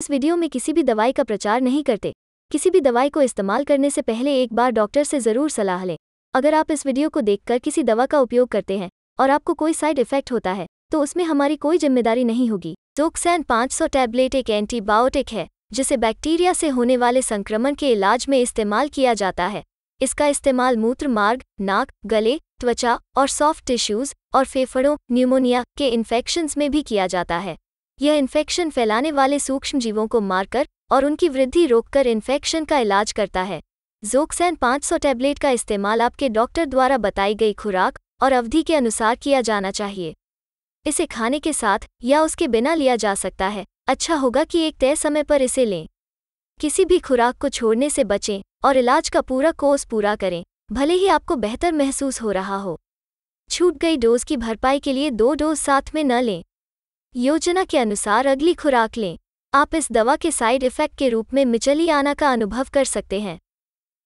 इस वीडियो में किसी भी दवाई का प्रचार नहीं करते किसी भी दवाई को इस्तेमाल करने से पहले एक बार डॉक्टर से ज़रूर सलाह लें अगर आप इस वीडियो को देखकर किसी दवा का उपयोग करते हैं और आपको कोई साइड इफेक्ट होता है तो उसमें हमारी कोई जिम्मेदारी नहीं होगी जोक्सैन 500 टैबलेट एक एंटीबायोटिक है जिसे बैक्टीरिया से होने वाले संक्रमण के इलाज में इस्तेमाल किया जाता है इसका इस्तेमाल मूत्र मार्ग नाक गले त्वचा और सॉफ्ट टिश्यूज और फेफड़ों न्यूमोनिया के इन्फेक्शन्स में भी किया जाता है यह इन्फेक्शन फैलाने वाले सूक्ष्म जीवों को मारकर और उनकी वृद्धि रोककर इन्फेक्शन का इलाज करता है जोक्सैन 500 टैबलेट का इस्तेमाल आपके डॉक्टर द्वारा बताई गई खुराक और अवधि के अनुसार किया जाना चाहिए इसे खाने के साथ या उसके बिना लिया जा सकता है अच्छा होगा कि एक तय समय पर इसे लें किसी भी खुराक को छोड़ने से बचें और इलाज का पूरा कोर्स पूरा करें भले ही आपको बेहतर महसूस हो रहा हो छूट गई डोज की भरपाई के लिए दो डोज साथ में न लें योजना के अनुसार अगली खुराक लें आप इस दवा के साइड इफ़ेक्ट के रूप में मिचली आना का अनुभव कर सकते हैं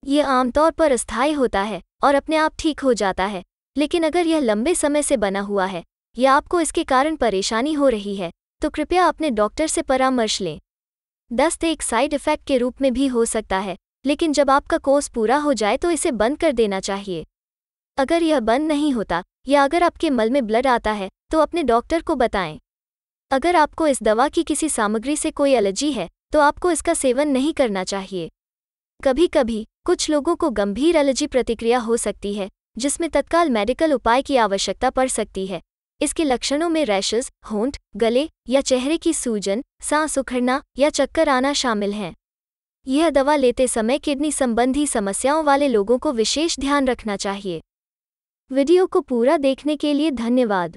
ये आमतौर पर अस्थायी होता है और अपने आप ठीक हो जाता है लेकिन अगर यह लंबे समय से बना हुआ है या आपको इसके कारण परेशानी हो रही है तो कृपया अपने डॉक्टर से परामर्श लें दस्त एक साइड इफ़ेक्ट के रूप में भी हो सकता है लेकिन जब आपका कोर्स पूरा हो जाए तो इसे बंद कर देना चाहिए अगर यह बंद नहीं होता या अगर आपके मल में ब्लड आता है तो अपने डॉक्टर को बताएं अगर आपको इस दवा की किसी सामग्री से कोई एलर्जी है तो आपको इसका सेवन नहीं करना चाहिए कभी कभी कुछ लोगों को गंभीर एलर्जी प्रतिक्रिया हो सकती है जिसमें तत्काल मेडिकल उपाय की आवश्यकता पड़ सकती है इसके लक्षणों में रैशेस होंठ गले या चेहरे की सूजन सांस उखड़ना या चक्कर आना शामिल हैं यह दवा लेते समय किडनी संबंधी समस्याओं वाले लोगों को विशेष ध्यान रखना चाहिए वीडियो को पूरा देखने के लिए धन्यवाद